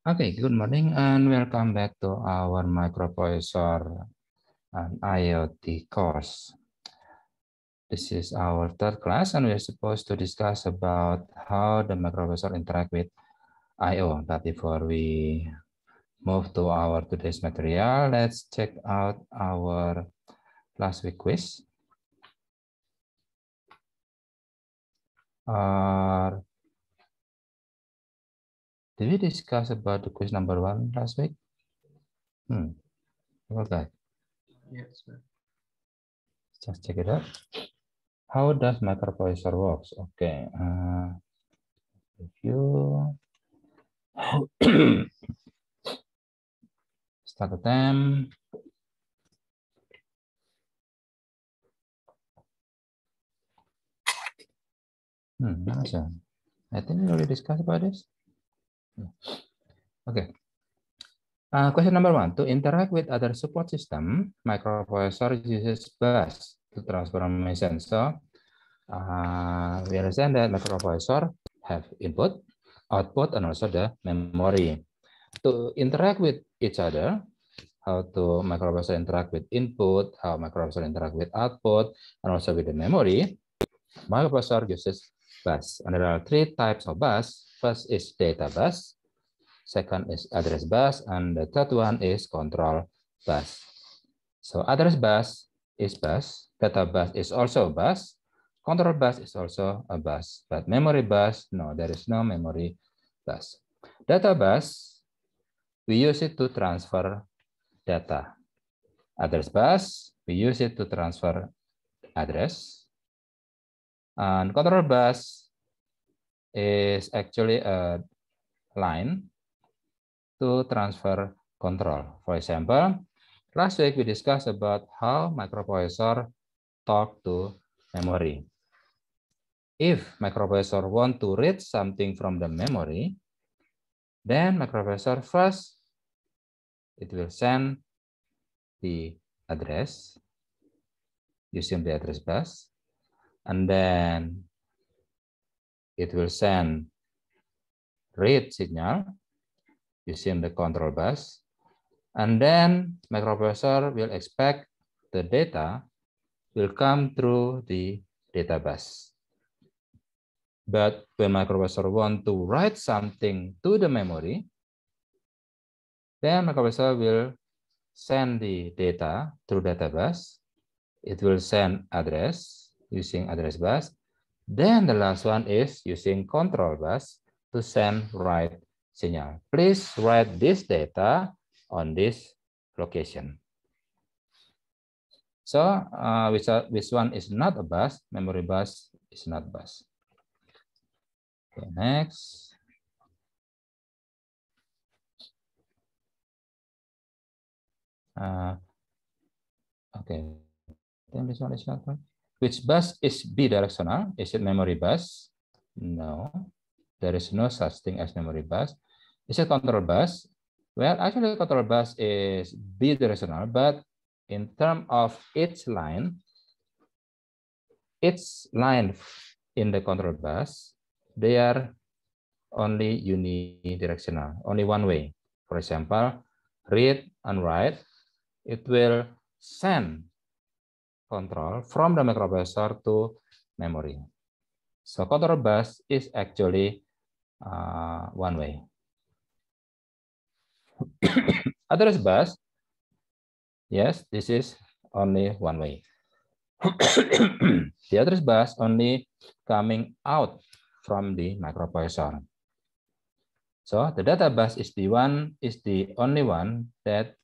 Okay, good morning and welcome back to our microprocessor and IoT course. This is our third class and are supposed to discuss about how the microprocessor interact with IO. But before we move to our today's material, let's check out our last week quiz. Our Did we discuss about the quiz number one last week? Hmm. About that? Yes, sir. Just check it out. How does microprocessor works? Okay. Uh, if you start attempt. Hmm, awesome. I think we already discussed about this. Okay. Uh, eh, question number one, to interact with other support system, microprocessor uses bus to transfer information. So uh, we understand that microprocessor have input, output, and also the memory. To interact with each other, how to microprocessor interact with input, how microprocessor interact with output, and also with the memory, microprocessor uses bus. And there are three types of bus. First is data bus, second is address bus, and the third one is control bus. So address bus is bus, data bus is also a bus, control bus is also a bus, but memory bus, no, there is no memory bus. Data bus, we use it to transfer data. Address bus, we use it to transfer address. And control bus, is actually a line to transfer control. For example, last week we discussed about how microprocessor talk to memory. If microprocessor want to read something from the memory, then microprocessor first it will send the address using the address bus and then it will send read signal using the control bus. And then microprocessor will expect the data will come through the data bus. But when microprocessor want to write something to the memory, then microprocessor will send the data through data bus. It will send address using address bus Then the last one is using control bus to send right signal. Please write this data on this location. So uh, which, are, uh, which one is not a bus? Memory bus is not bus. Okay, next. Uh, okay, then this one is not right. Which bus is bidirectional? Is it memory bus? No, there is no such thing as memory bus. Is it control bus? Well, actually control bus is bidirectional, but in terms of each line, each line in the control bus, they are only unidirectional, only one way. For example, read and write, it will send control from the microprocessor to memory. So control bus is actually uh, one way. Address bus, yes, this is only one way. the address bus only coming out from the microprocessor. So the data bus is the one is the only one that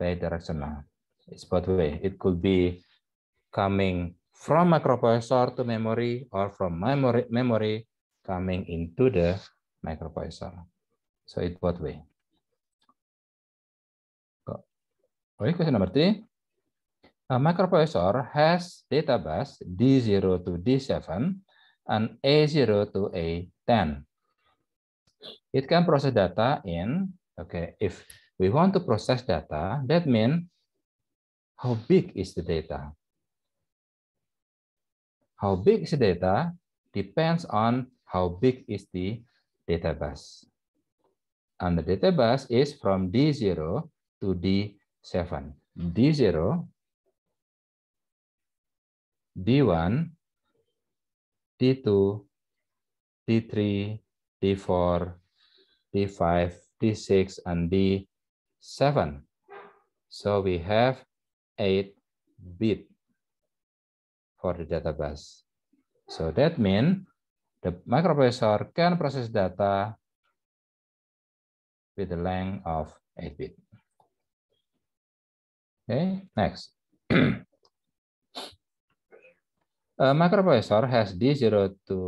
bidirectional. It's both way. It could be coming from microprocessor to memory or from memory memory coming into the microprocessor. So it both way. Okay, question number three. A microprocessor has data bus D0 to D7 and A0 to A10. It can process data in, okay, if we want to process data, that means how big is the data? how big is the data depends on how big is the database. bus. And the database bus is from D0 to D7. D0, D1, D2, D3, D4, D5, D6, and D7. So we have eight bit for the database. So that means the microprocessor can process data with the length of 8 bit. Okay, next. A microprocessor has D0 to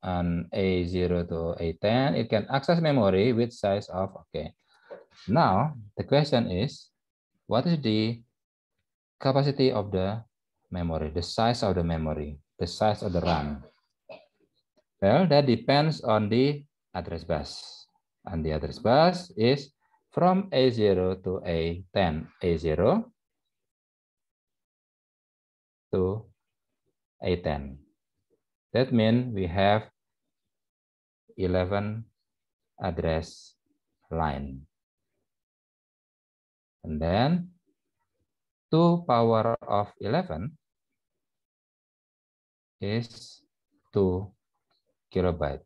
an A0 to A10. It can access memory with size of, okay. Now, the question is, what is the capacity of the memory, the size of the memory, the size of the RAM. Well, that depends on the address bus. And the address bus is from A0 to A10. A0 to A10. That means we have 11 address line. And then 2 power of 11 is 2 kilobyte.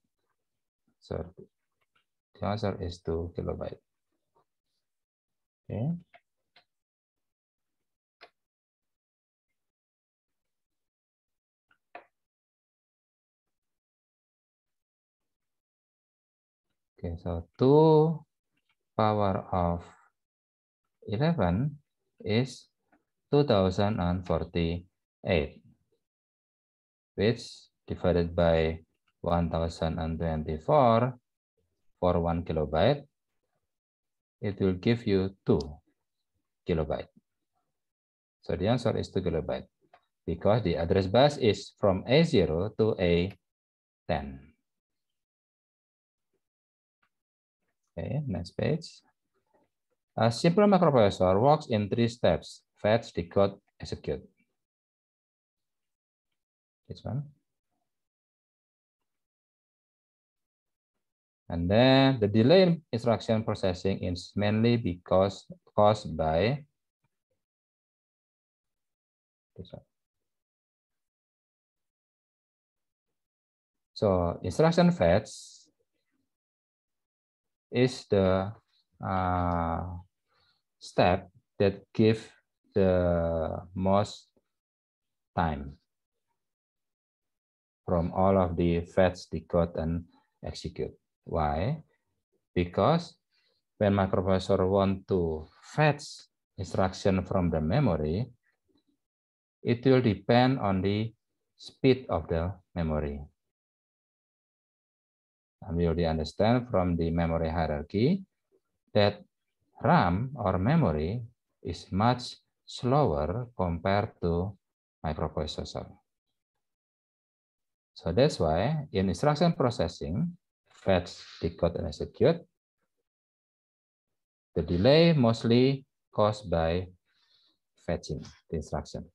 So the answer is 2 kilobyte. Okay. Okay, so 2 power of 11 is 2048. which divided by 1024 for 1 kilobyte, it will give you 2 kilobyte. So the answer is 2 kilobyte because the address bus is from A0 to A10. Okay, next page. A simple microprocessor works in three steps, fetch, decode, execute this one and then the delay in instruction processing is mainly because caused by this one so instruction fetch is the uh, step that give the most time from all of the fetch, decode, and execute. Why? Because when microprocessor want to fetch instruction from the memory, it will depend on the speed of the memory. And we already understand from the memory hierarchy that RAM or memory is much slower compared to microprocessor. So that's why in instruction processing, fetch, decode, and execute, the delay mostly caused by fetching the instruction.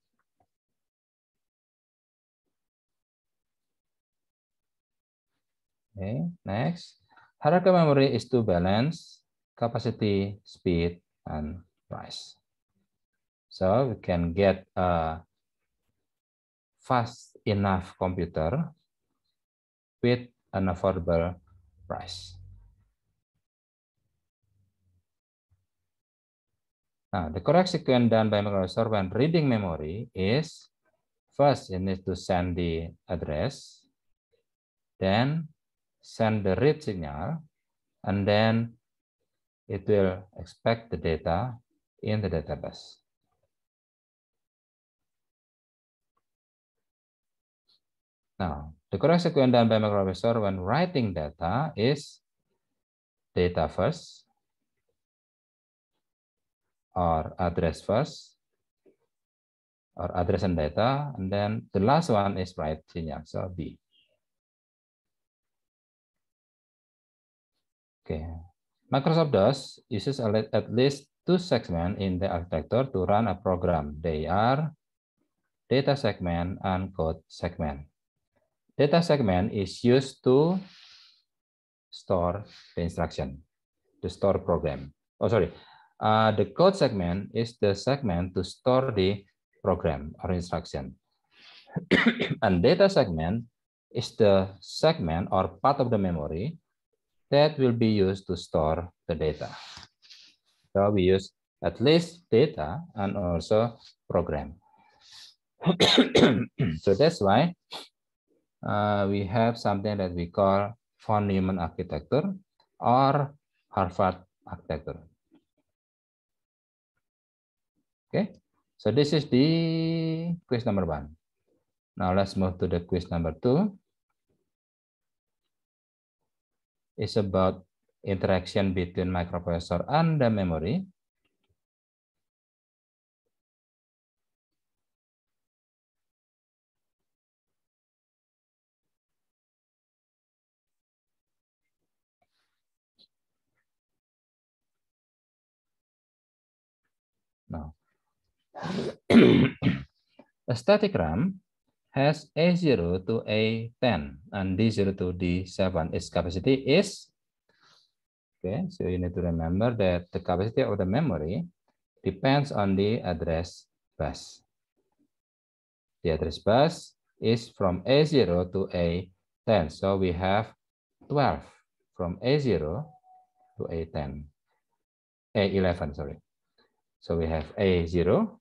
Okay, next. hardware memory is to balance capacity, speed, and price. So we can get a fast enough computer with an affordable price. Now, nah, the correct sequence done by microprocessor when reading memory is first it needs to send the address, then send the read signal, and then it will expect the data in the database. Now, The correct sequence done by microprocessor when writing data is data first or address first or address and data and then the last one is write signal so B. Okay. Microsoft DOS uses at least two segments in the architecture to run a program. They are data segment and code segment. Data segment is used to store the instruction, to store program. Oh, sorry. Uh, the code segment is the segment to store the program or instruction. and data segment is the segment or part of the memory that will be used to store the data. So we use at least data and also program. so that's why uh, we have something that we call von Neumann architecture or Harvard architecture. Okay, so this is the quiz number one. Now let's move to the quiz number two. It's about interaction between microprocessor and the memory. a static RAM has A0 to A10 and D0 to D7. Its capacity is, okay, so you need to remember that the capacity of the memory depends on the address bus. The address bus is from A0 to A10. So we have 12 from A0 to A10, A11, sorry. So we have A0,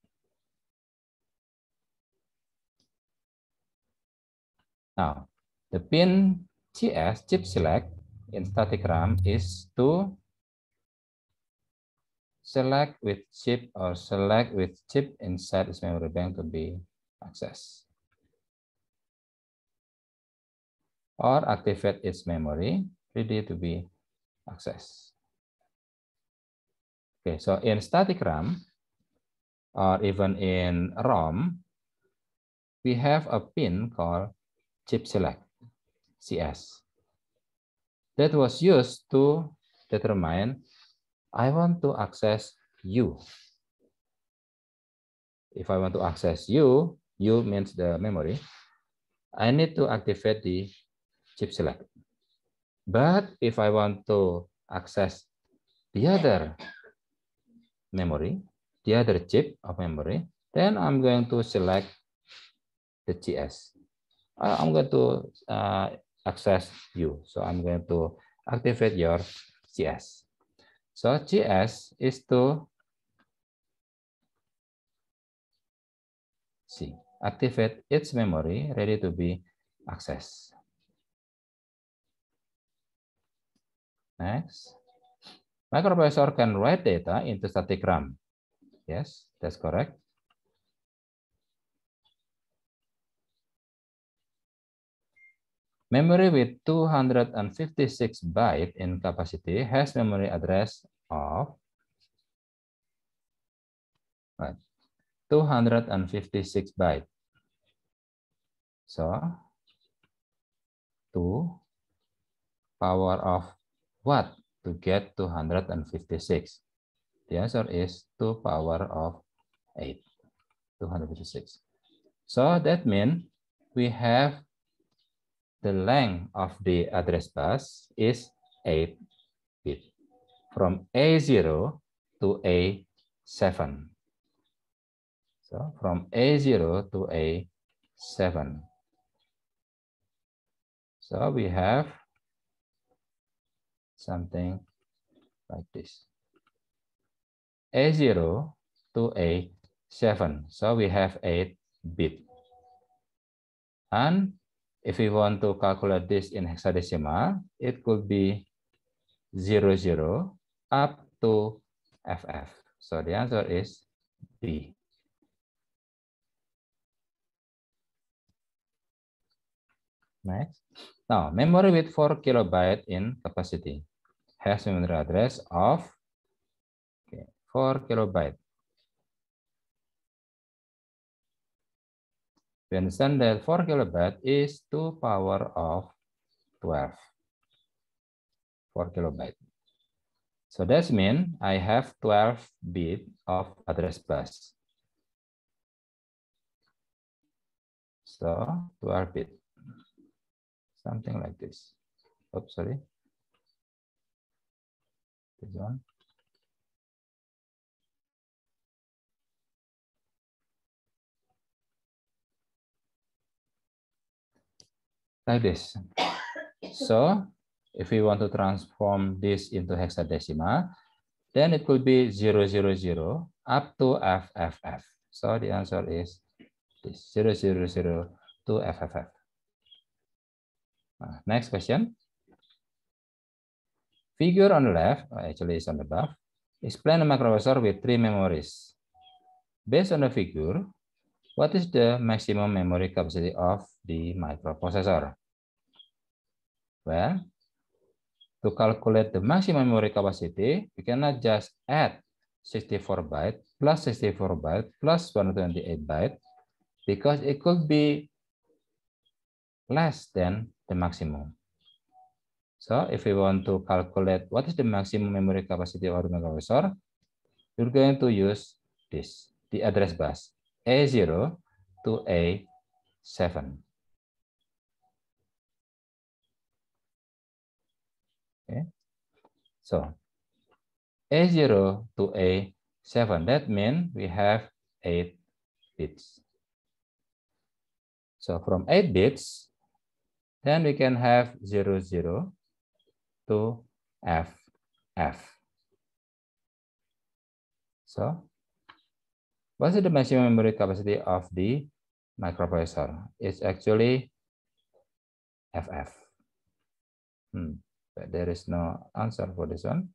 Now, the pin TS, chip select, in static RAM is to select with chip or select with chip inside this memory bank to be accessed. Or activate its memory, ready to be accessed. Okay, so in static RAM, or even in ROM, we have a pin called chip select, CS. That was used to determine, I want to access you. If I want to access you, you means the memory, I need to activate the chip select. But if I want to access the other memory, the other chip of memory, then I'm going to select the CS. Uh, I'm going to uh, access you. So I'm going to activate your CS. So CS is to see, activate its memory ready to be accessed. Next. Microprocessor can write data into static RAM. Yes, that's correct. Memory with 256 byte in capacity has memory address of right, 256 byte. So 2 power of what to get 256? The answer is 2 power of 8, 256. So that means we have the length of the address bus is 8 bit from A0 to A7. So from A0 to A7. So we have something like this. A0 to A7. So we have 8 bit. And if we want to calculate this in hexadecimal, it could be 0, 0 up to FF. So the answer is B. Next. Now, memory with 4 kilobyte in capacity has memory address of okay, 4 kilobyte. We understand that 4 kilobyte is 2 power of 12. 4 kilobyte. So that means I have 12 bit of address bus. So 12 bit, something like this. Oops, sorry. This one. like this. So if we want to transform this into hexadecimal, then it will be 000 up to FFF. So the answer is this 000 to FFF. Uh, next question. Figure on the left, actually is on the above, explain a microprocessor with three memories. Based on the figure, what is the maximum memory capacity of the microprocessor? Well, to calculate the maximum memory capacity, we cannot just add 64 byte plus 64 byte plus 128 byte because it could be less than the maximum. So if we want to calculate what is the maximum memory capacity of our processor, we're going to use this, the address bus A0 to A7. So A0 to A7, that means we have eight bits. So from eight bits, then we can have 0, 0 to FF. So what is the maximum memory capacity of the microprocessor? It's actually FF. Hmm. But there is no answer for this one.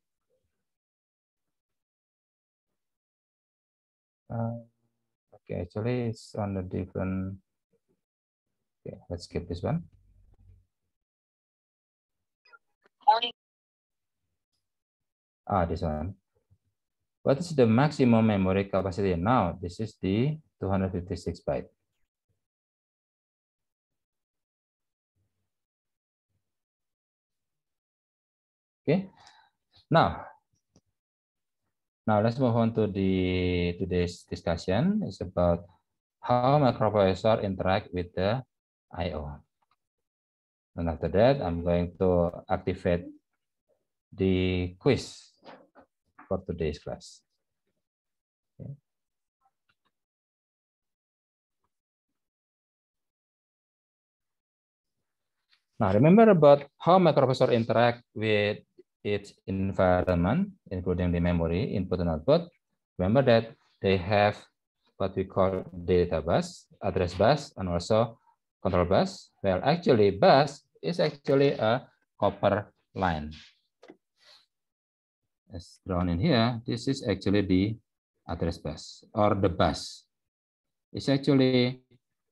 Uh, okay, actually it's on the different. Okay, let's skip this one. Ah, this one. What is the maximum memory capacity? Now, this is the 256 byte. Okay. Now, now let's move on to the today's discussion. It's about how microprocessor interact with the I/O. And after that, I'm going to activate the quiz for today's class. Now, remember about how microprocessor interact with its environment, including the memory input and output. Remember that they have what we call data bus, address bus, and also control bus, Well, actually bus is actually a copper line. As drawn in here, this is actually the address bus or the bus. It's actually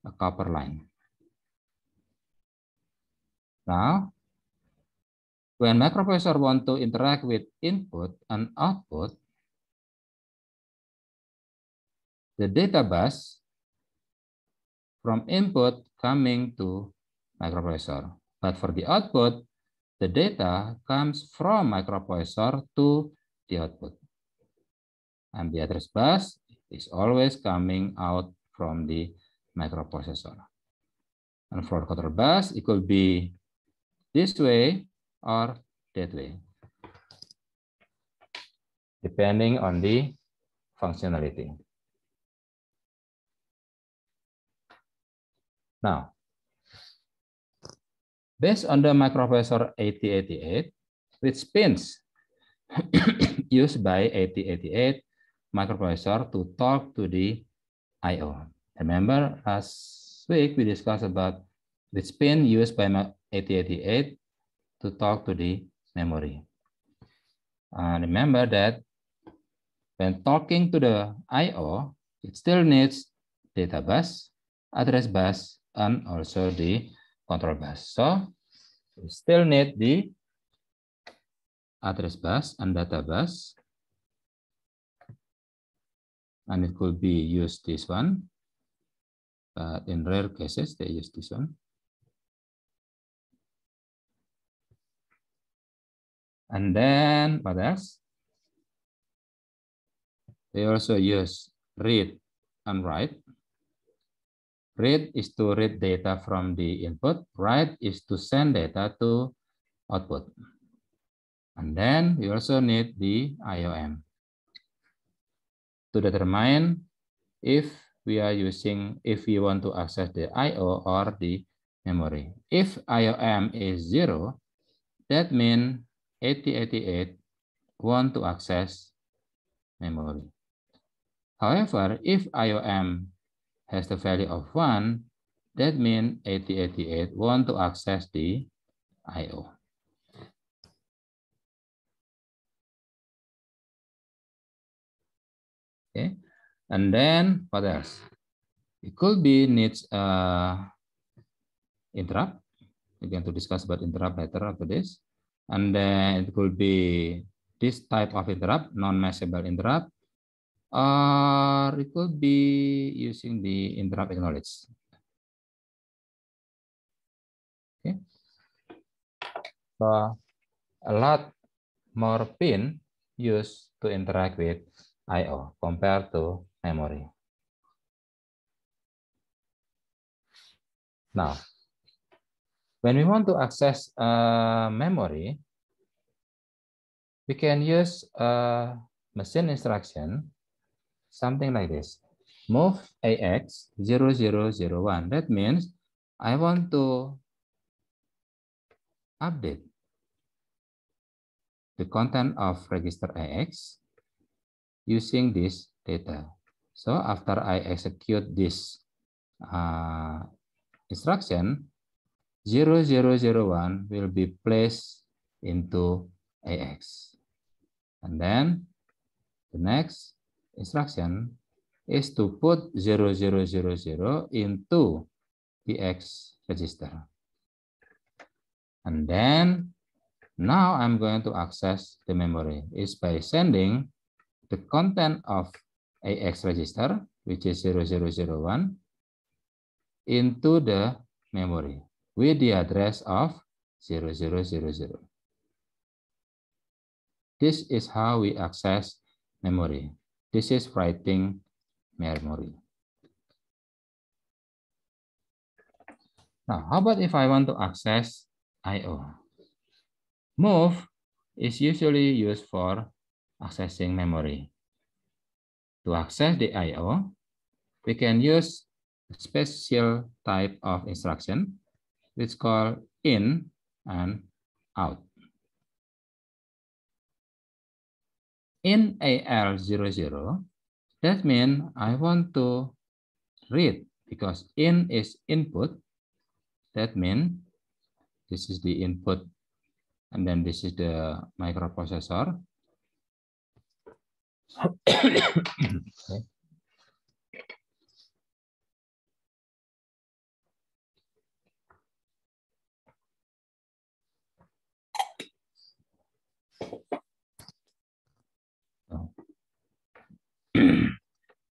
a copper line. Now, when microprocessor want to interact with input and output, the data bus from input coming to microprocessor. But for the output, the data comes from microprocessor to the output. And the address bus is always coming out from the microprocessor. And for control bus, it could be this way, or deadly, depending on the functionality. Now, based on the microprocessor 8088, which pins used by 8088 microprocessor to talk to the I.O. Remember last week we discussed about which pin used by 8088 to talk to the memory. Uh, remember that when talking to the I.O., it still needs data bus, address bus, and also the control bus. So we still need the address bus and data bus. And it could be used this one, but in rare cases, they use this one. And then what else? They also use read and write. Read is to read data from the input. Write is to send data to output. And then you also need the IOM to determine if we are using, if we want to access the IO or the memory. If IOM is zero, that means 8088 want to access memory. However, if IOM has the value of 1, that means 8088 want to access the IO. Okay, and then what else? It could be needs uh, interrupt. We're going to discuss about interrupt later after this and then it could be this type of interrupt, non-messable interrupt, or it could be using the interrupt acknowledge. Okay. So a lot more pin used to interact with I.O. compared to memory. Now, When we want to access uh, memory, we can use a uh, machine instruction, something like this. Move AX 0001. That means I want to update the content of register AX using this data. So after I execute this uh, instruction, 0001 will be placed into AX. And then the next instruction is to put 0000 into BX register. And then now I'm going to access the memory is by sending the content of AX register, which is 0001, into the memory. with the address of 0, This is how we access memory. This is writing memory. Now, how about if I want to access I.O.? Move is usually used for accessing memory. To access the I.O., we can use special type of instruction Let's call in and out. In AL00, that means I want to read because in is input. That means this is the input and then this is the microprocessor. okay.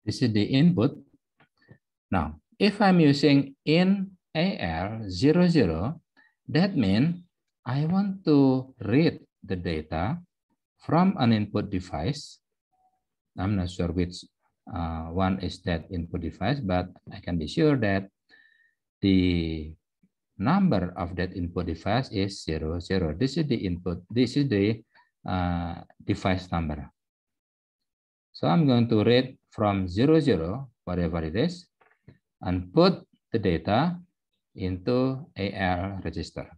This is the input. Now, if I'm using in ar 0 that means I want to read the data from an input device. I'm not sure which uh, one is that input device, but I can be sure that the number of that input device is zero, zero. This is the input, this is the uh, device number. So I'm going to read from 0, 0, whatever it is, and put the data into AL register.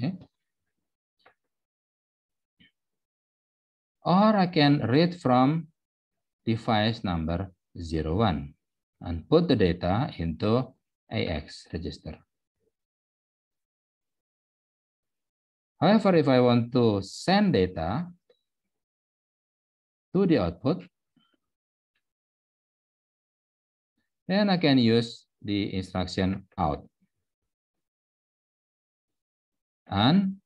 Okay. Or I can read from device number 01 and put the data into AX register. However, if I want to send data to the output. Then I can use the instruction out. And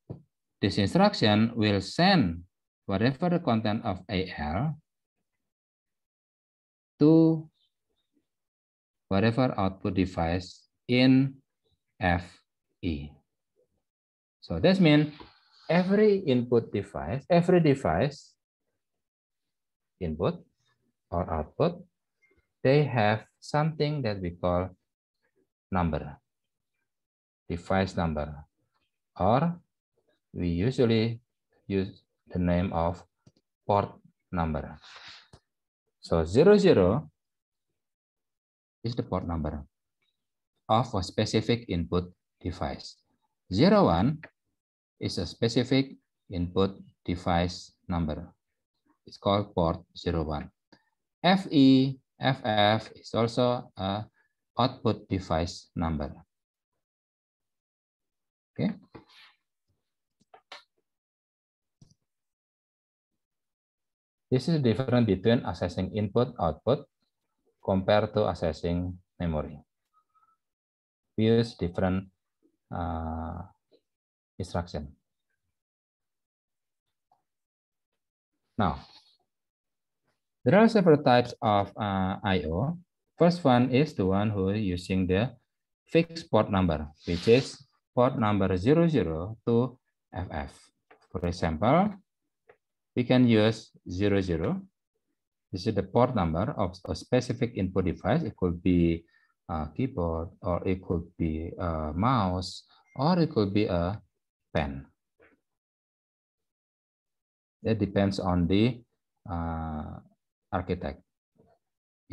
this instruction will send whatever the content of AL to whatever output device in FE. So this means every input device, every device input or output, they have something that we call number, device number, or we usually use the name of port number. So 00, zero is the port number of a specific input device. 01 is a specific input device number. is called port 01. FE, FF is also a output device number. Okay. This is different between accessing input output compared to accessing memory. We use different uh, instruction. Now, there are several types of uh, I.O. First one is the one who is using the fixed port number, which is port number 00 to FF. For example, we can use 00. This is the port number of a specific input device. It could be a keyboard, or it could be a mouse, or it could be a pen. It depends on the uh, architect.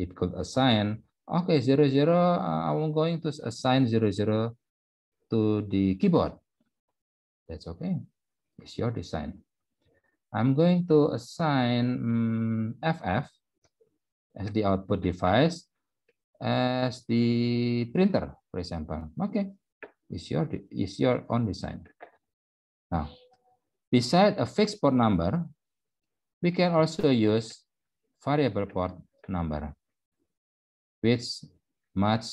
It could assign, okay, zero, zero, uh, I'm going to assign zero, zero to the keyboard. That's okay. It's your design. I'm going to assign um, mm, FF as the output device as the printer, for example. Okay, it's your, it's your own design. Now, Besides a fixed port number, we can also use variable port number, which much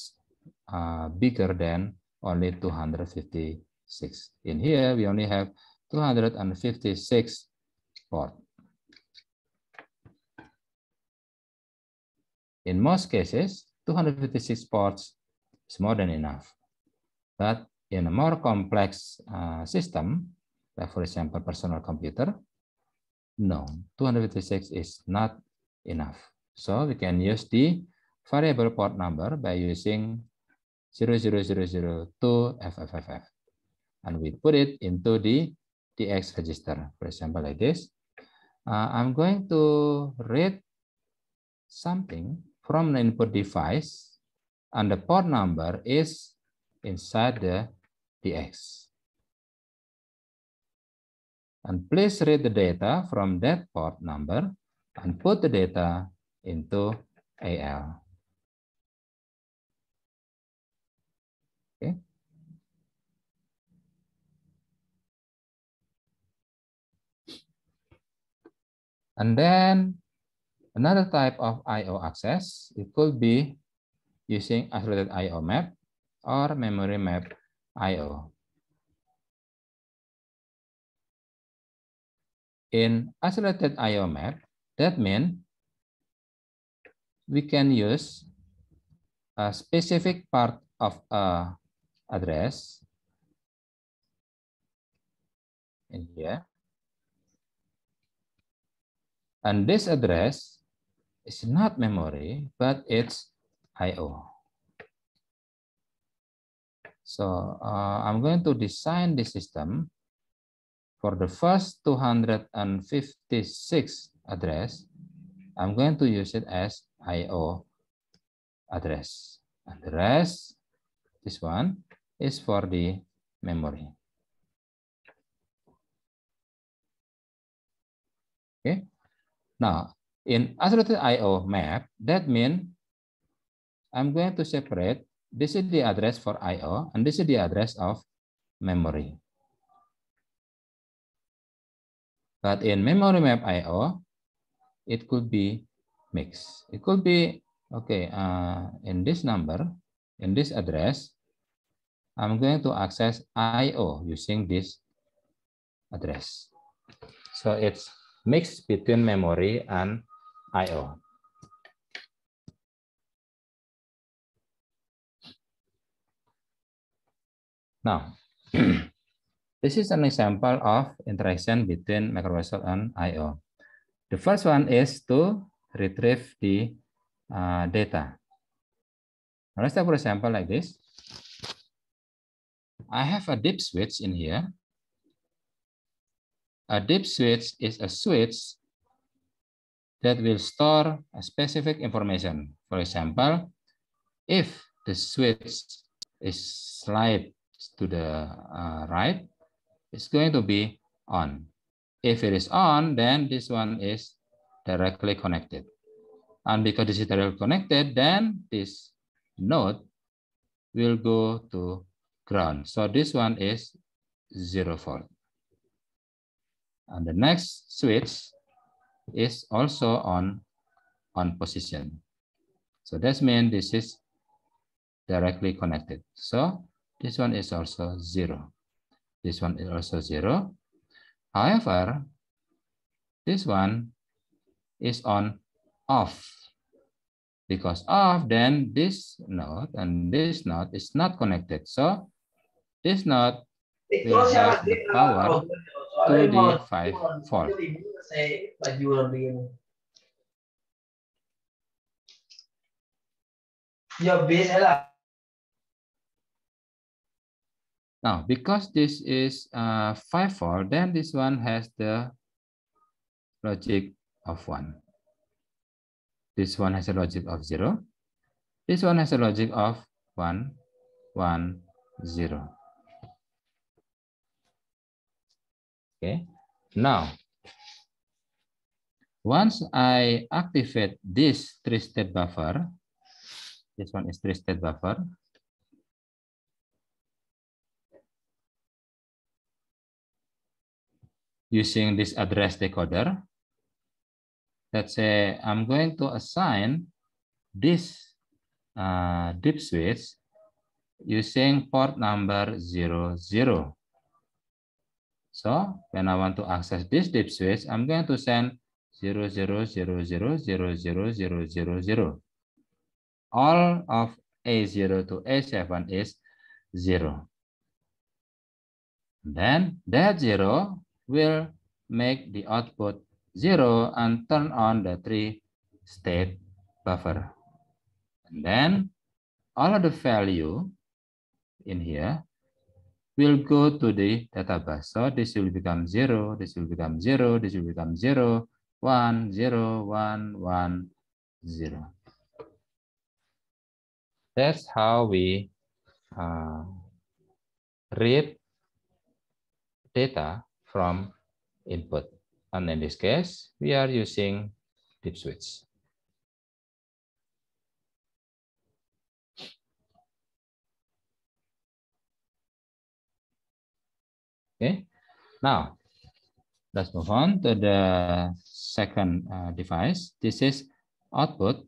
uh, bigger than only 256. In here, we only have 256 port. In most cases, 256 ports is more than enough. But in a more complex uh, system, Like for example, personal computer. No, 256 is not enough. So we can use the variable port number by using 00002 FFFF. And we put it into the DX register, for example, like this. Uh, I'm going to read something from the input device, and the port number is inside the DX and please read the data from that port number and put the data into AL. Okay. And then another type of I.O. access, it could be using i I.O. map or memory map I.O. in isolated IOMAP, that means we can use a specific part of a address in here. And this address is not memory, but it's IO. So uh, I'm going to design the system for the first 256 address, I'm going to use it as IO address. And the rest, this one, is for the memory. Okay. Now, in isolated IO map, that means I'm going to separate this is the address for IO and this is the address of memory. But in memory map IO, it could be mixed. It could be, okay, uh, in this number, in this address, I'm going to access IO using this address. So it's mixed between memory and IO. Now, This is an example of interaction between microvessel and I.O. The first one is to retrieve the uh, data. Now let's take for example like this. I have a dip switch in here. A dip switch is a switch that will store a specific information. For example, if the switch is slide to the uh, right, is going to be on. If it is on, then this one is directly connected. And because this is directly connected, then this node will go to ground. So this one is zero volt. And the next switch is also on, on position. So that means this is directly connected. So this one is also zero. This one is also zero. However, this one is on off. Because off, then this node and this node is not connected. So this node will have the power to the 5 volt. Your base là Now, because this is uh, 5, 4, then this one has the logic of 1. This one has a logic of 0. This one has a logic of 1, 1, 0. Okay, now, once I activate this three-state buffer, this one is three-state buffer, using this address decoder. Let's say I'm going to assign this uh, deep switch using port number 00. So when I want to access this deep switch, I'm going to send 0000000000. All of A0 to A7 is 0. Then that 0 will make the output zero and turn on the three state buffer. And then all of the value in here will go to the database. So this will become zero, this will become zero, this will become zero, one, zero, one, one, zero. That's how we uh, read data from input. And in this case, we are using deep switch. Okay, now let's move on to the second uh, device. This is output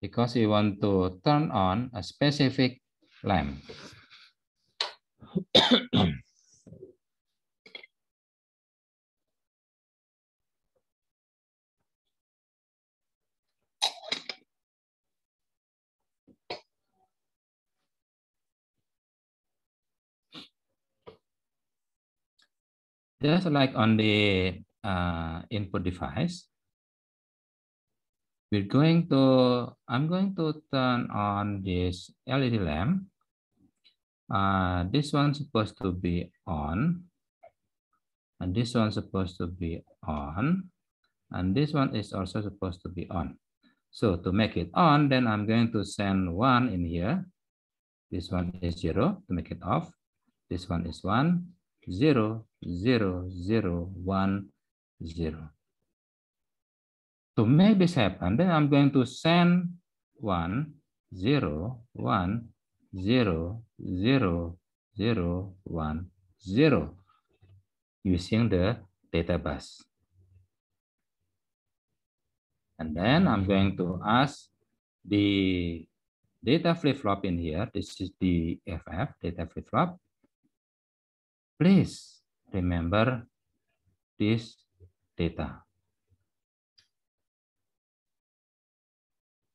because we want to turn on a specific lamp. just like on the uh, input device, we're going to, I'm going to turn on this LED lamp. Uh, this one's supposed to be on, and this one's supposed to be on, and this one is also supposed to be on. So to make it on, then I'm going to send one in here. This one is zero to make it off. This one is one 0, 0, 0, 1, 0. So make this happen, then I'm going to send 1, 0, 1, 0, 0, 0, 1, 0 using the database. And then I'm going to ask the data flip-flop in here. This is the FF data flip-flop. Please remember this data.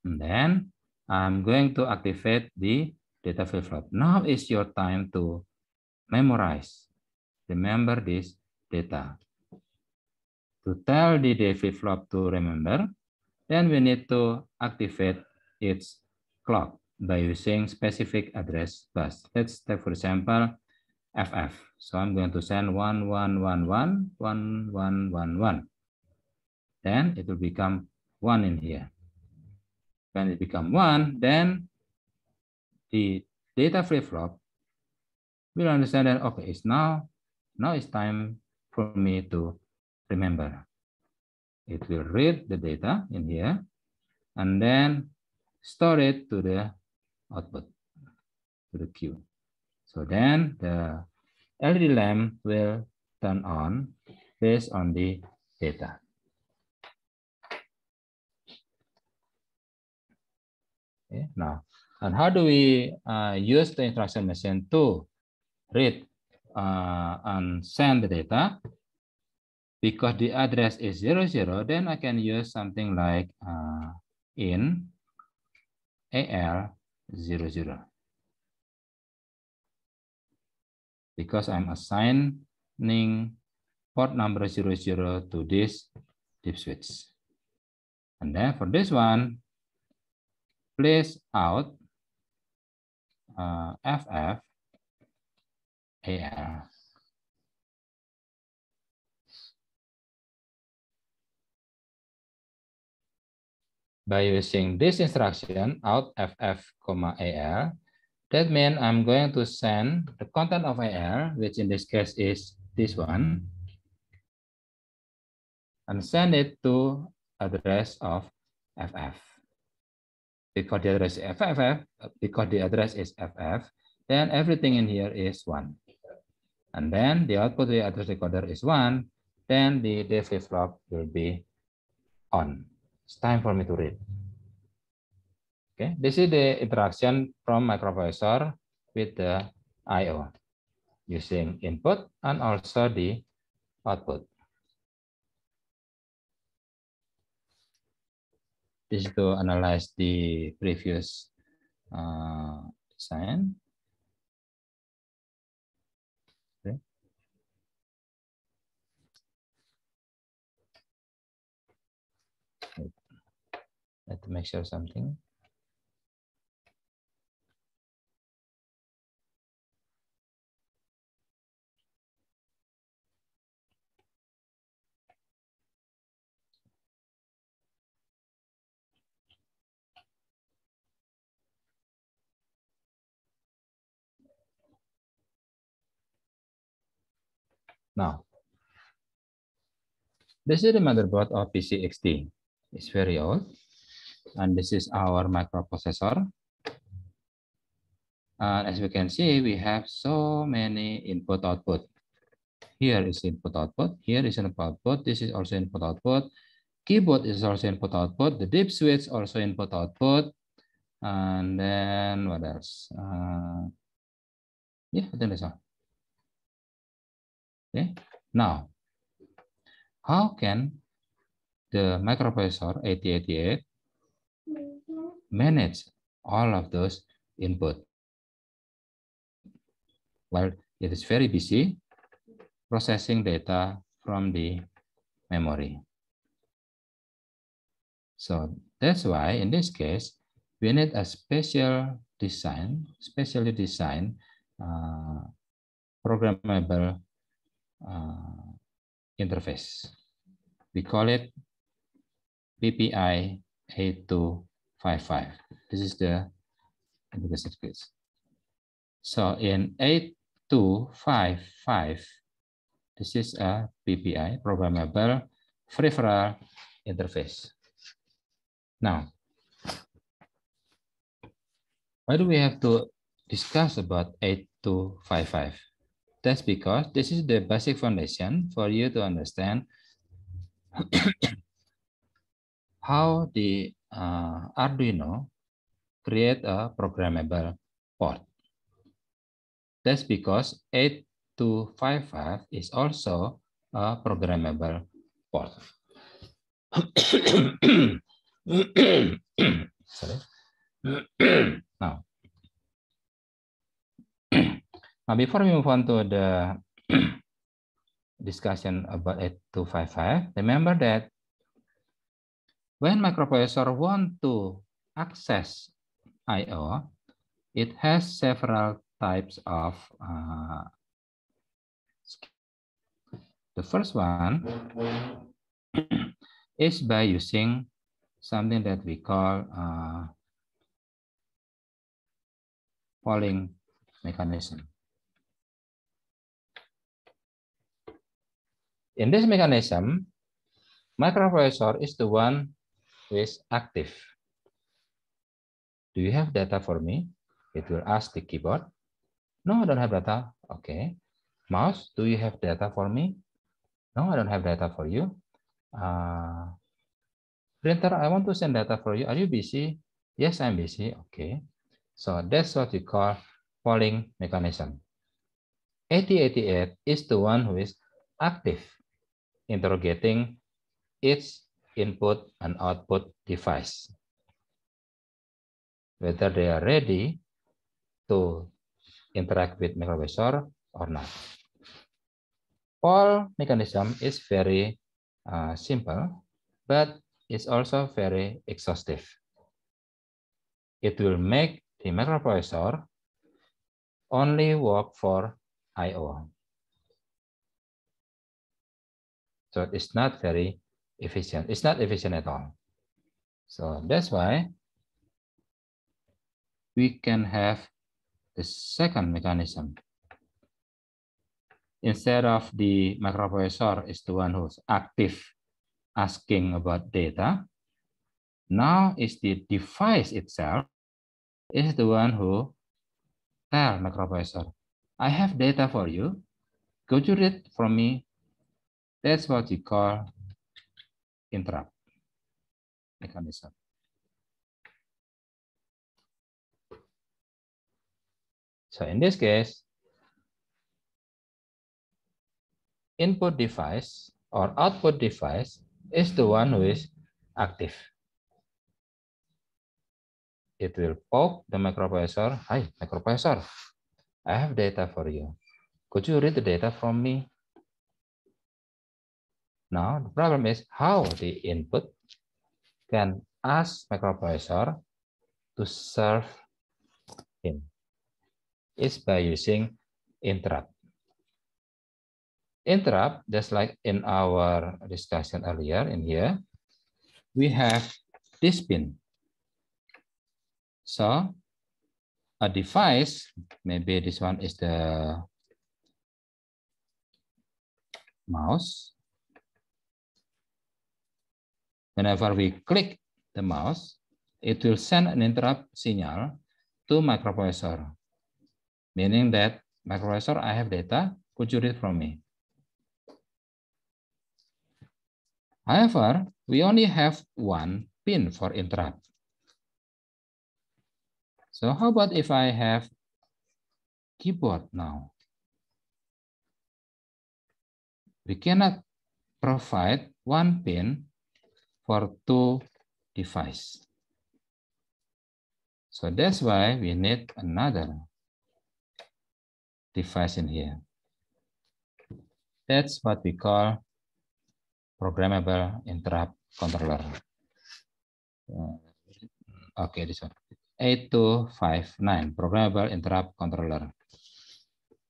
And then I'm going to activate the data flip flop. Now is your time to memorize. Remember this data. To tell the data flip flop to remember, then we need to activate its clock by using specific address bus. Let's take, for example, FF. So I'm going to send 1, 1, 1, 1, 1, 1, 1, 1. Then it will become 1 in here. When it become 1, then the data flip-flop will understand that, okay, it's now, now it's time for me to remember. It will read the data in here and then store it to the output, to the queue. So then the LED lamp will turn on based on the data. Okay, now, and how do we uh, use the interaction machine to read uh, and send the data? Because the address is 00, then I can use something like uh, in AL 00. because I'm assigning port number 00 to this dip switch. And then for this one, place out uh, FF AL. By using this instruction, out FF, AL, That means I'm going to send the content of AR, which in this case is this one, and send it to address of FF. Because the address is FF, because the address is FF, then everything in here is one. And then the output the address decoder is one, then the, the flip-flop will be on. It's time for me to read. Okay, this is the interaction from microprocessor with the I/O using input and also the output. This is to analyze the previous uh, Let me make sure something. Now, this is the motherboard of PC XT. It's very old. And this is our microprocessor. And as we can see, we have so many input output. Here is input output. Here is input output. This is also input output. Keyboard is also input output. The deep switch also input output. And then what else? Uh, yeah, I think that's all. Okay. Now, how can the microprocessor 8088 manage all of those input? Well, it is very busy processing data from the memory. So that's why in this case, we need a special design, specially designed uh, programmable uh, interface. We call it PPI A255. This is the integrated circuit. So in 8255, this is a PPI, programmable peripheral interface. Now, why do we have to discuss about 8255? That's because this is the basic foundation for you to understand how the uh, Arduino create a programmable port. That's because 8255 is also a programmable port. Sorry. now, Now, nah, before we move on to the discussion about 8255, remember that when microprocessor want to access I/O, it has several types of uh, the first one is by using something that we call uh, polling mechanism. In this mechanism, microprocessor is the one who is active. Do you have data for me? It will ask the keyboard. No, I don't have data. Okay. Mouse, do you have data for me? No, I don't have data for you. Uh, printer, I want to send data for you. Are you busy? Yes, I'm busy. Okay. So that's what you call polling mechanism. 8088 is the one who is active interrogating its input and output device. Whether they are ready to interact with microprocessor or not. All mechanism is very uh, simple, but it's also very exhaustive. It will make the microprocessor only work for I.O. So it's not very efficient. It's not efficient at all. So that's why we can have the second mechanism. Instead of the microprocessor is the one who's active asking about data, now is the device itself is the one who tell microprocessor, I have data for you. Could you read from me That's what we call interrupt mechanism. So in this case, input device or output device is the one who is active. It will poke the microprocessor. Hi, microprocessor, I have data for you. Could you read the data from me? Now, the problem is how the input can ask microprocessor to serve him is by using interrupt. Interrupt, just like in our discussion earlier in here, we have this pin. So a device, maybe this one is the mouse, Whenever we click the mouse, it will send an interrupt signal to microprocessor, meaning that microprocessor, I have data, could you read from me? However, we only have one pin for interrupt. So how about if I have keyboard now? We cannot provide one pin for two device. So that's why we need another device in here. That's what we call programmable interrupt controller. Uh, okay, this one. 8259, programmable interrupt controller.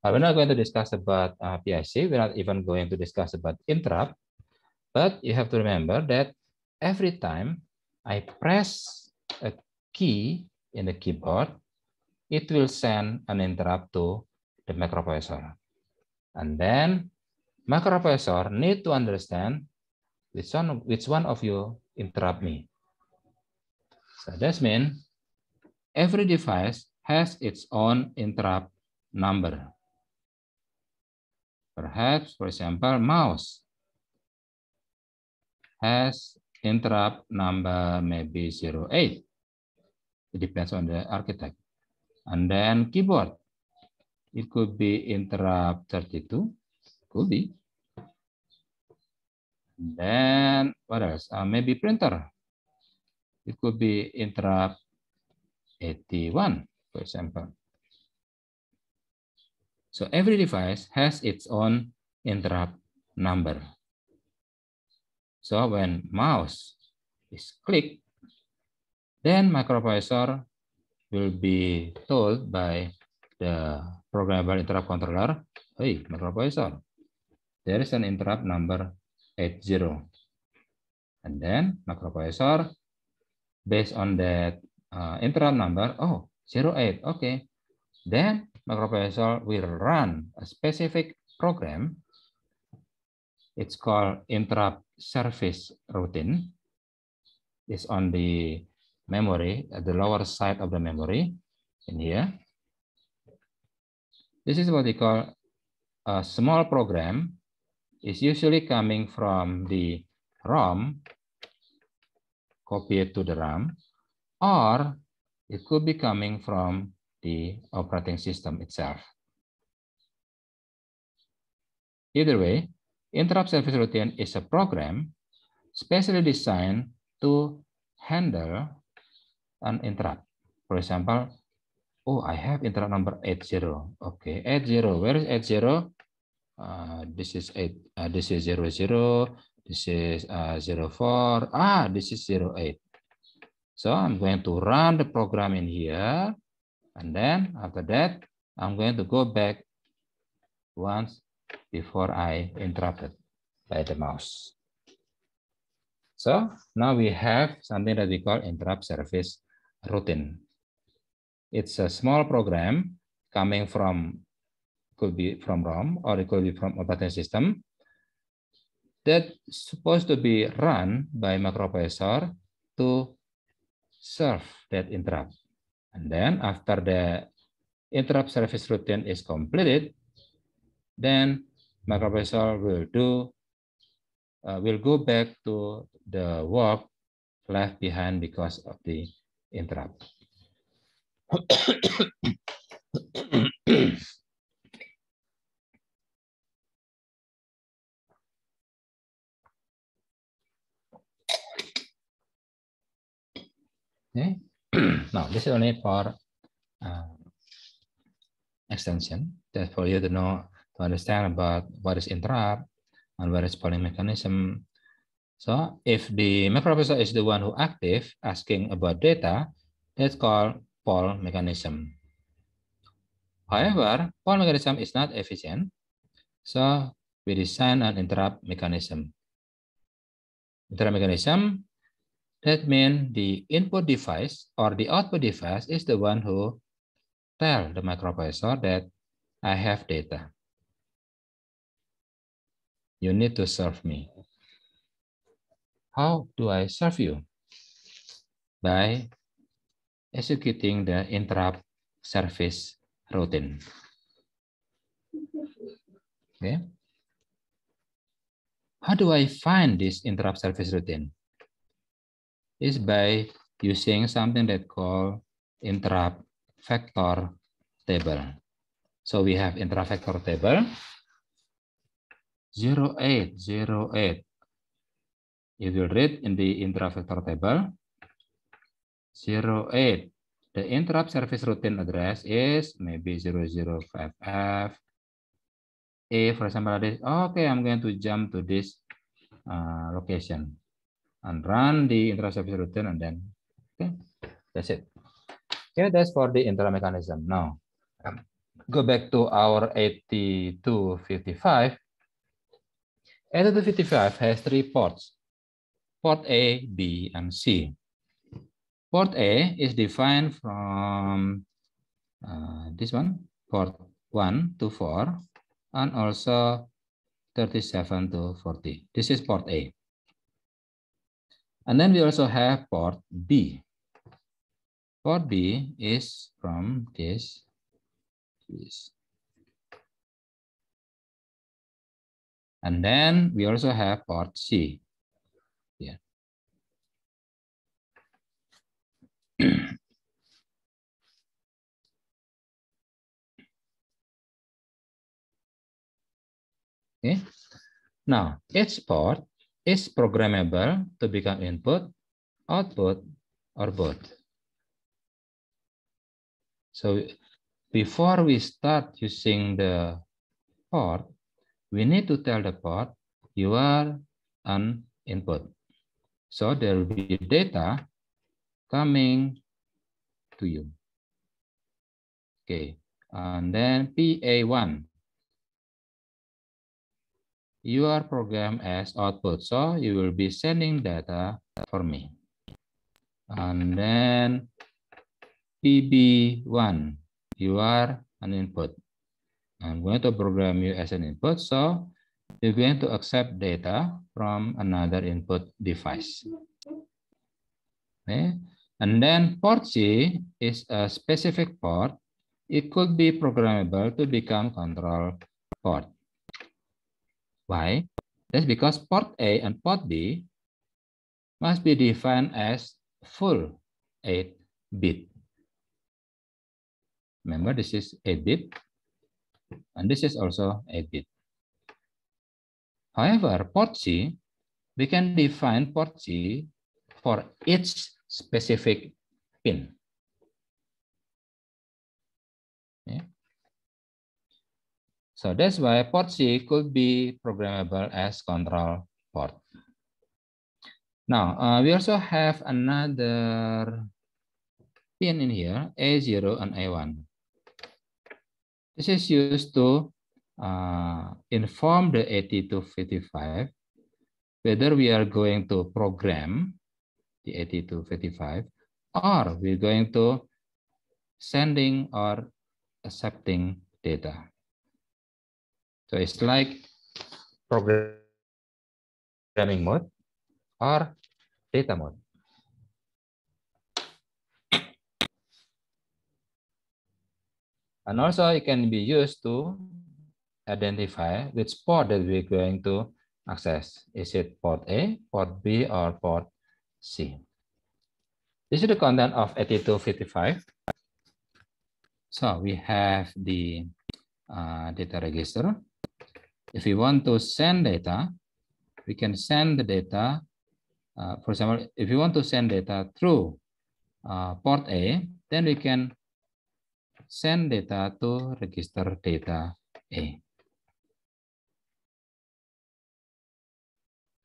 Uh, we're not going to discuss about uh, PIC. We're not even going to discuss about interrupt. But you have to remember that every time I press a key in the keyboard, it will send an interrupt to the microprocessor. And then microprocessor need to understand which one, which one of you interrupt me. So that means every device has its own interrupt number. Perhaps, for example, mouse has interrupt number maybe 08. It depends on the architect. And then keyboard. It could be interrupt 32. Could be. And then what else? Uh, maybe printer. It could be interrupt 81, for example. So every device has its own interrupt number. So when mouse is clicked, then microprocessor will be told by the programmable interrupt controller, hey, microprocessor, there is an interrupt number 80. And then microprocessor, based on that uh, interrupt number, oh, 08, okay. Then microprocessor will run a specific program It's called interrupt service routine. It's on the memory, at the lower side of the memory in here. This is what they call a small program. It's usually coming from the ROM, copied to the RAM, or it could be coming from the operating system itself. Either way, Interrupt service routine is a program specially designed to handle an interrupt. For example, oh, I have interrupt number 80. Okay, 80. Where is 80? Uh, this is 8. Uh, this is 00. This is uh, 04. Ah, this is 08. So I'm going to run the program in here. And then after that, I'm going to go back once before I interrupted by the mouse. So now we have something that we call interrupt service routine. It's a small program coming from, could be from ROM or it could be from operating system that's supposed to be run by microprocessor to serve that interrupt. And then after the interrupt service routine is completed, then MacroProfessor will do, uh, will go back to the work left behind because of the interrupt. okay. now this is only for uh, extension, just for you to know to understand about what is interrupt and what is polling mechanism. So if the microprocessor is the one who active asking about data, that's called poll mechanism. However, poll mechanism is not efficient. So we design an interrupt mechanism. Interrupt mechanism, that means the input device or the output device is the one who tell the microprocessor that I have data. You need to serve me. How do I serve you? By executing the interrupt service routine. Okay. How do I find this interrupt service routine? Is by using something that called interrupt vector table. So we have interrupt vector table 08. If will read in the interrupt vector table. 08. The interrupt service routine address is maybe 005F. A, for example, this. Okay, I'm going to jump to this uh, location and run the interrupt service routine and then, okay, that's it. Okay, that's for the interrupt mechanism. Now, go back to our 8255 STD55 has three ports, port A, B, and C. Port A is defined from uh, this one, port 1 to 4, and also 37 to 40. This is port A. And then we also have port B. Port B is from this, this And then we also have part C here. okay. Now, each part is programmable to become input, output, or both. So before we start using the part, we need to tell the pod you are an input. So there will be data coming to you. Okay, and then PA1. are program as output. So you will be sending data for me. And then PB1, you are an input. I'm going to program you as an input. So you're going to accept data from another input device. Okay. And then port C is a specific port. It could be programmable to become control port. Why? That's because port A and port B must be defined as full 8-bit. Remember, this is 8-bit and this is also 8 bit. However, port C we can define port C for each specific pin. So that's why port C could be programmable as control port. Now, uh, we also have another pin in here, A0 and A1. This is used to uh, inform the 8255 whether we are going to program the 8255 or we're going to sending or accepting data. So it's like programming mode or data mode. And also it can be used to identify which port that we're going to access. Is it port A, port B, or port C? This is the content of 8255. So we have the uh, data register. If we want to send data, we can send the data. Uh, for example, if you want to send data through uh, port A, then we can send data to register data A.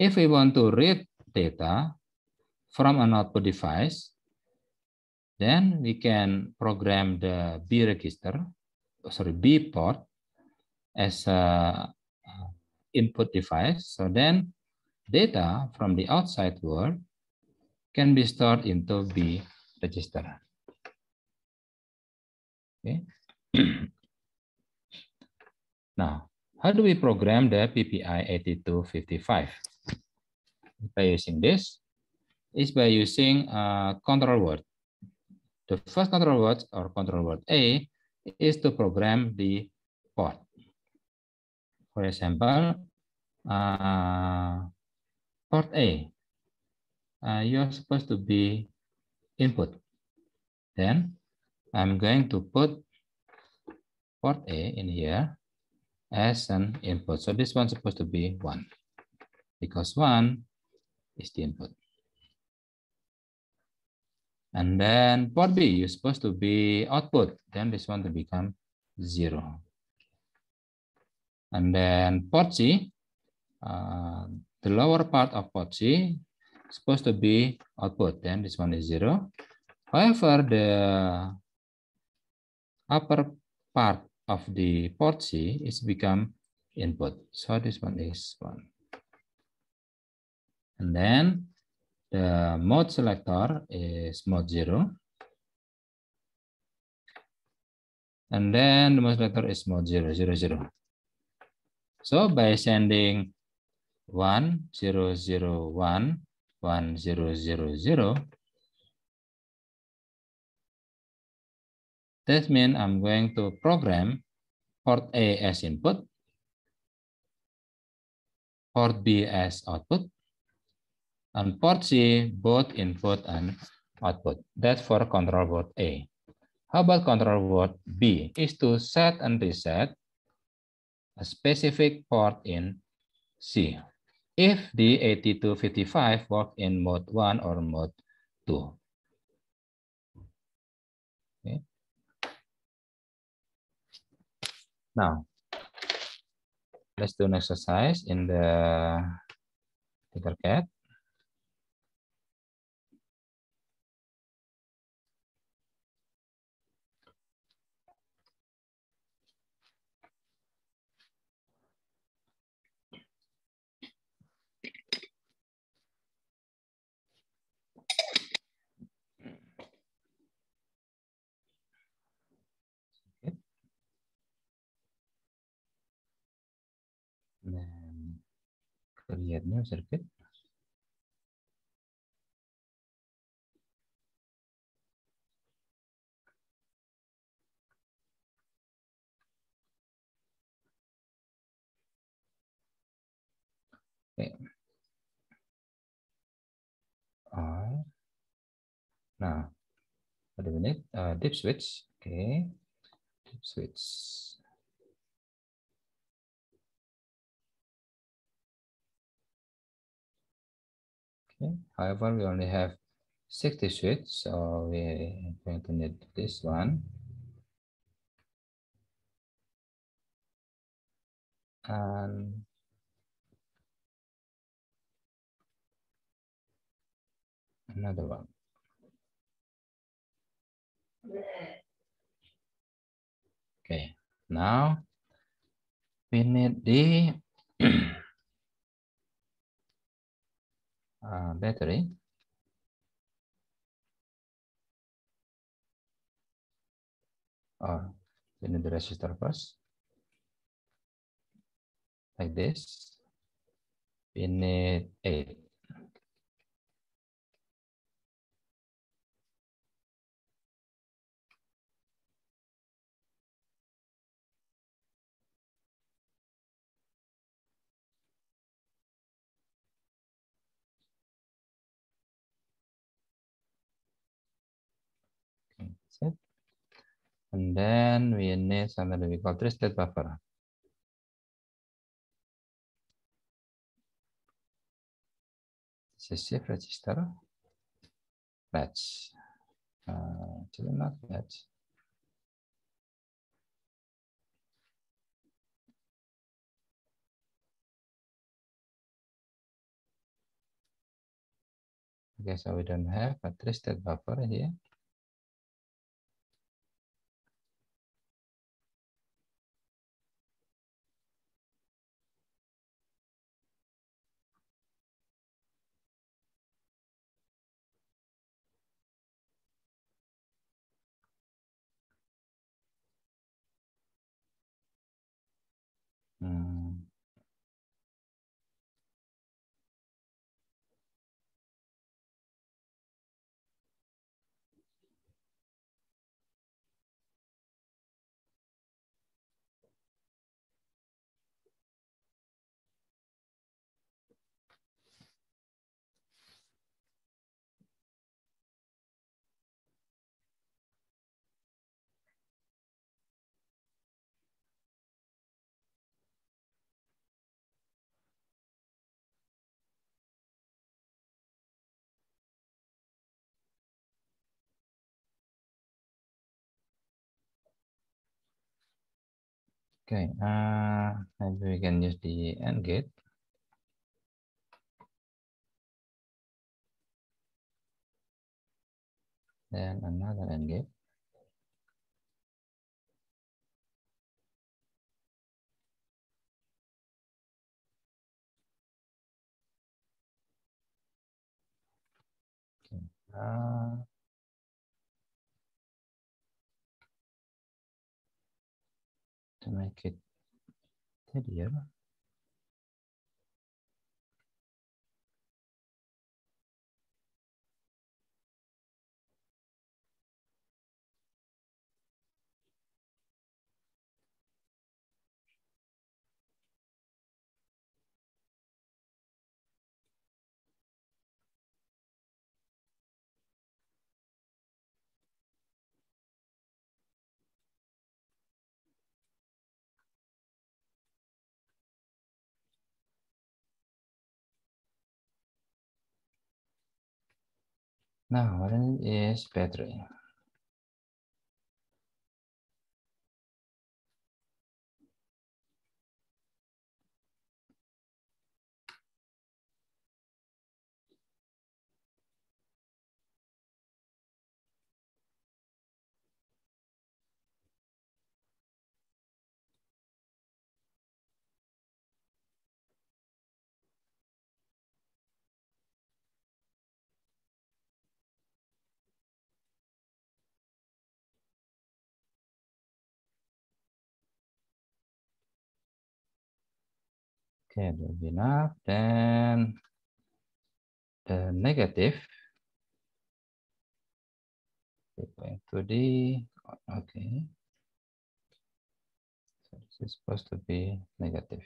If we want to read data from an output device, then we can program the B register, oh, sorry, B port as a input device. So then data from the outside world can be stored into B register. Okay. now, how do we program the PPI 8255? By using this, is by using a uh, control word. The first control word or control word A is to program the port. For example, uh, port A, uh, you're supposed to be input. Then I'm going to put port A in here as an input. So this one's supposed to be one because one is the input. And then port B is supposed to be output. Then this one to become zero. And then port C, uh, the lower part of port C is supposed to be output. Then this one is zero. However, the upper part of the port C is become input. So this one is one. And then the mode selector is mode zero. And then the mode selector is mode zero, zero, zero. So by sending one, zero, zero, one, one, zero, zero, zero, That means I'm going to program port A as input, port B as output, and port C both input and output. That's for control board A. How about control board B? Is to set and reset a specific port in C. If the 8255 work in mode 1 or mode 2. Now, let's do an exercise in the figure cat. terlihatnya sedikit. Ah. Nah, ada banyak uh, deep switch. Oke, okay. deep switch. Okay. However, we only have 60 sheets, so we're going to need this one. And another one. Okay, now we need the uh, battery. Or we need the resistor first, like this. We need eight. And then we need something that we call three state buffer. This is register. Batch. uh, not batch. Okay, so we don't have a three buffer here. Okay, uh, maybe we can use the AND gate. Then another AND gate. Okay. Uh, to make it tidier. Now, what is battery? Okay, that will be enough. Then the negative going to the okay so this is supposed to be negative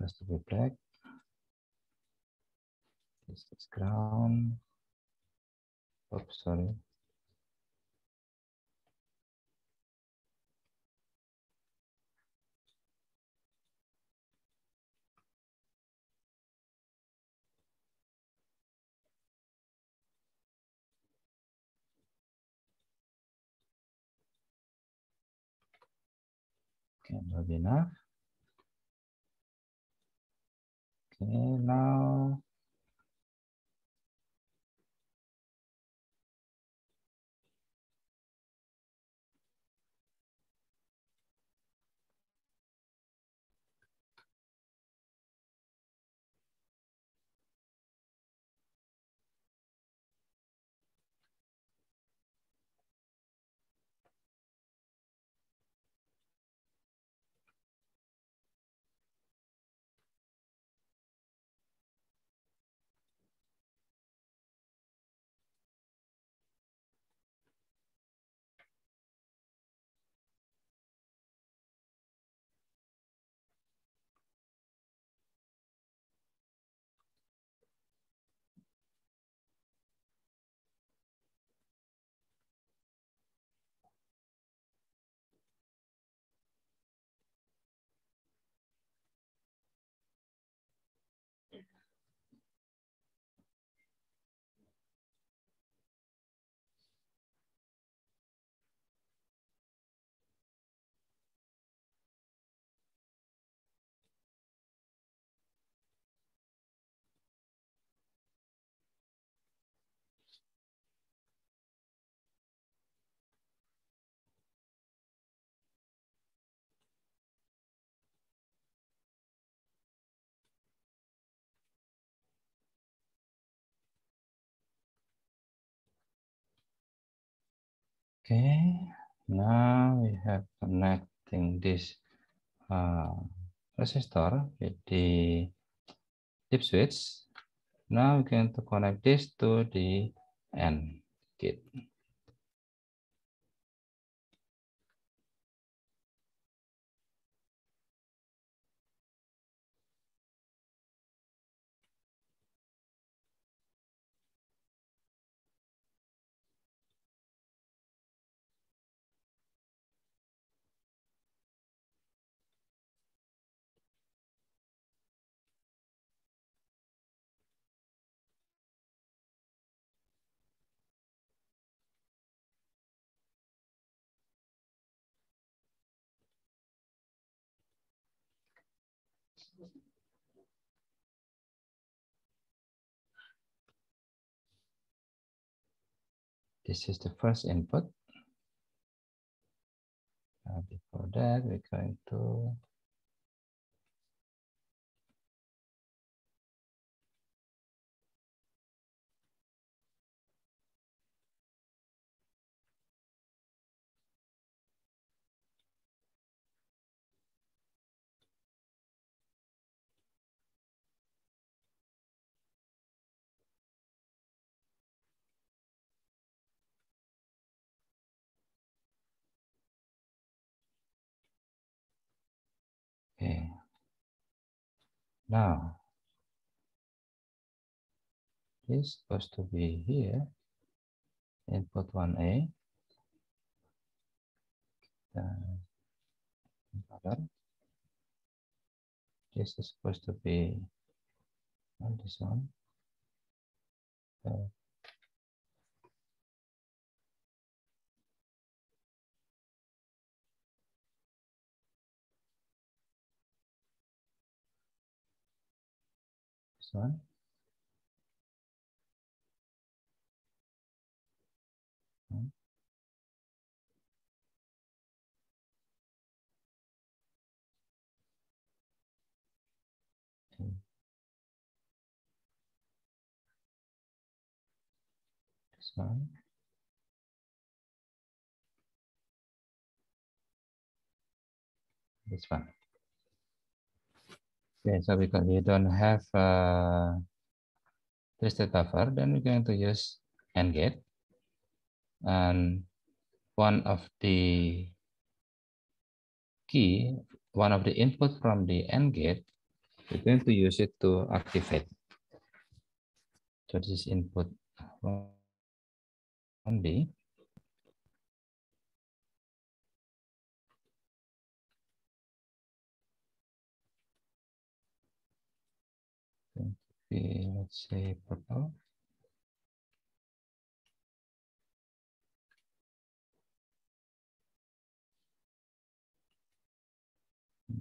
has to be black. This is ground. Oops, sorry. Okay, not enough. Okay, now Okay, now nah, we have connecting this uh, resistor with the dip switch. Now we can to connect this to the end gate. This is the first input. Uh, before that, we're going to Now, this goes to be here, input 1A, this is supposed to be on this one, uh, Sorry. one. This one. This one. Okay, so because we don't have a uh, twisted buffer, then we're going to use AND get. And one of the key, one of the input from the AND gate, we're going to use it to activate. So this is input one b be, let's say, purple.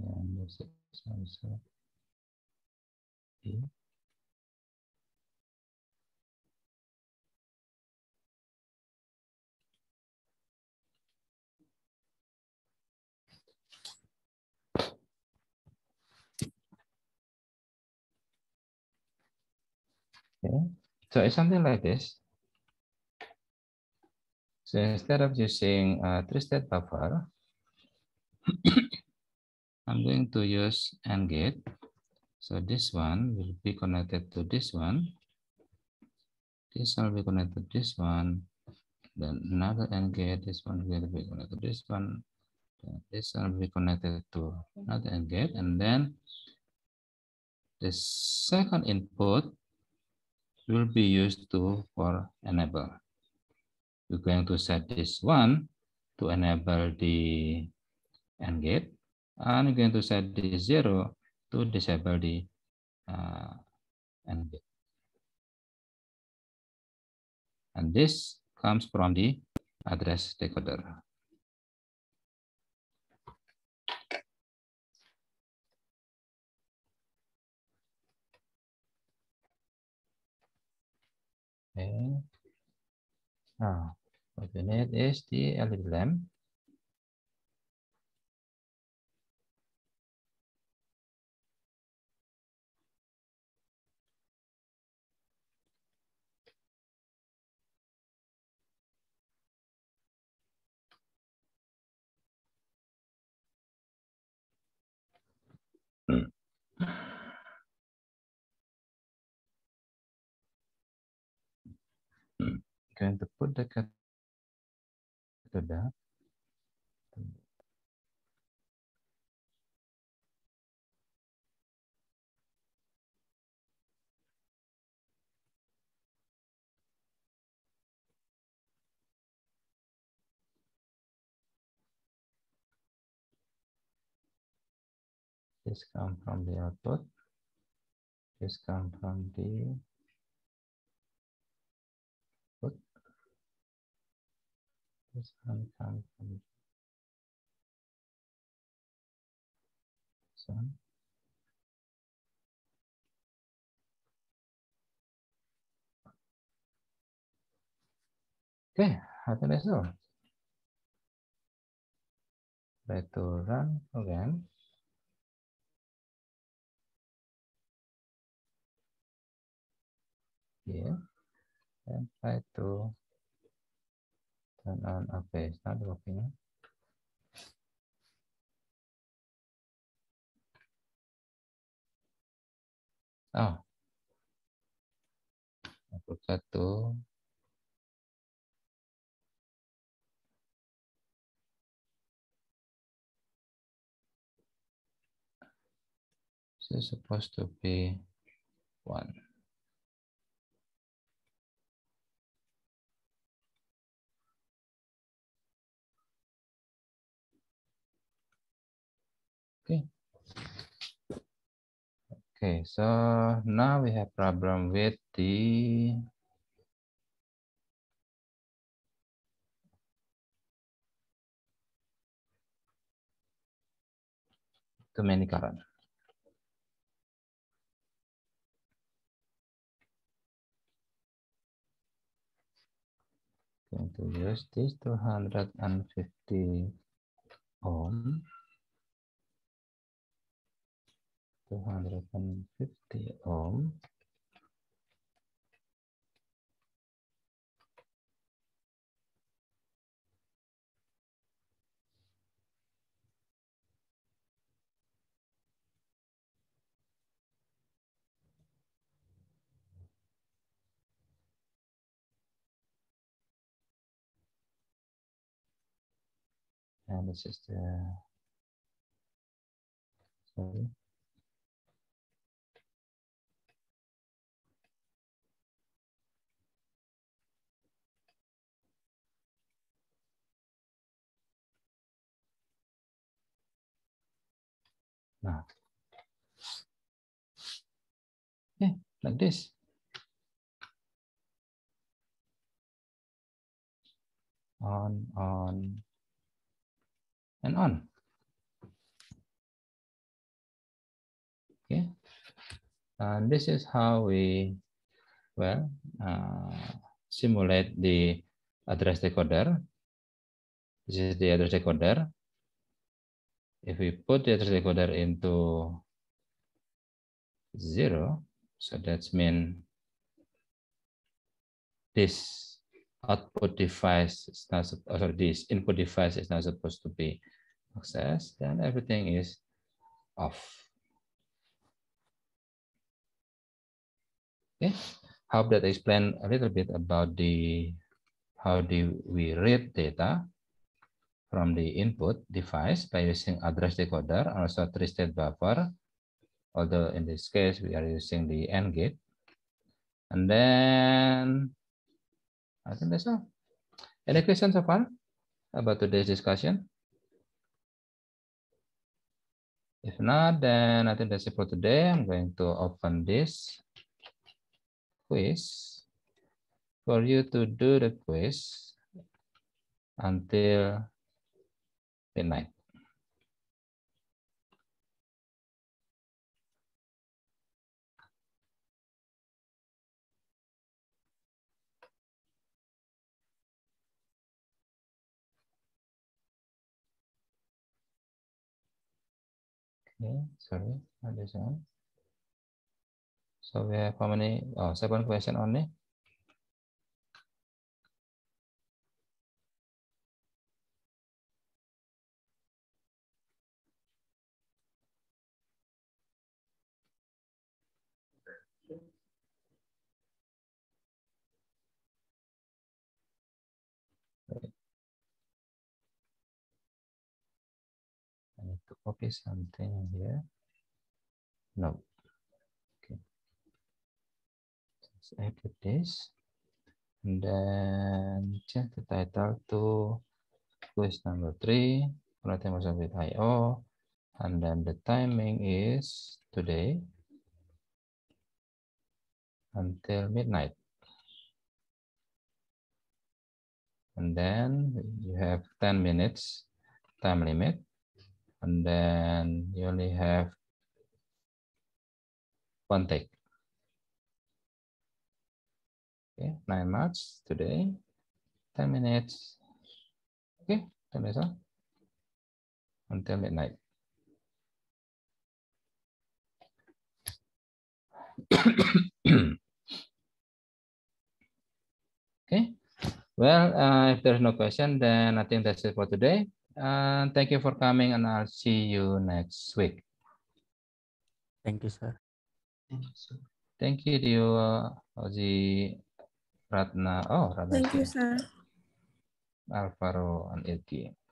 And this is also here. Okay. So it's something like this. So instead of using a uh, three-step buffer, I'm going to use AND gate. So this one will be connected to this one. This one will be connected to this one. Then another AND gate. This one will be connected to this one. Then this one will be connected to another AND gate. And then the second input will be used to for enable. We're going to set this one to enable the AND gate, and we're going to set this zero to disable the uh, AND gate. And this comes from the address decoder. Okay. Ah, need is LED lamp. Mm. going to put the cathode This come from the output. This come from the Oke, kantor perusahaan Oke, hati lesor. Returan program. Ya. Yeah. Dan to Turn on okay, start working. Oh. satu. This is supposed to be one. Okay, so now we have problem with the too many current. Going to use this 250 ohm. 250 ohm. And this is the sorry. nah yeah, like this. On, on, and on. Okay, and this is how we, well, uh, simulate the address decoder. This is the address decoder if we put the decoder into zero, so that means this output device is not, or oh, sorry, this input device is not supposed to be accessed, then everything is off. Okay, hope that I explain a little bit about the how do we read data from the input device by using address decoder, also three-state buffer, although in this case, we are using the end gate. And then I think that's all. Any questions so far about today's discussion? If not, then I think that's it for today. I'm going to open this quiz for you to do the quiz until night. Okay, sorry, So we have how many? Oh, seven question only. copy something here? No. Okay. Just edit this. And then change the title to quiz number three, me with IO. And then the timing is today until midnight. And then you have 10 minutes time limit and then you only have one take. Okay, nine marks today, 10 minutes. Okay, 10 minutes huh? until midnight. okay, well, uh, if there's no question, then I think that's it for today. And thank you for coming and I'll see you next week. Thank you, sir. Thank you, sir. Thank you Dio Oji Ratna. Oh, Ratna. Thank you, sir. Alvaro and Ilki.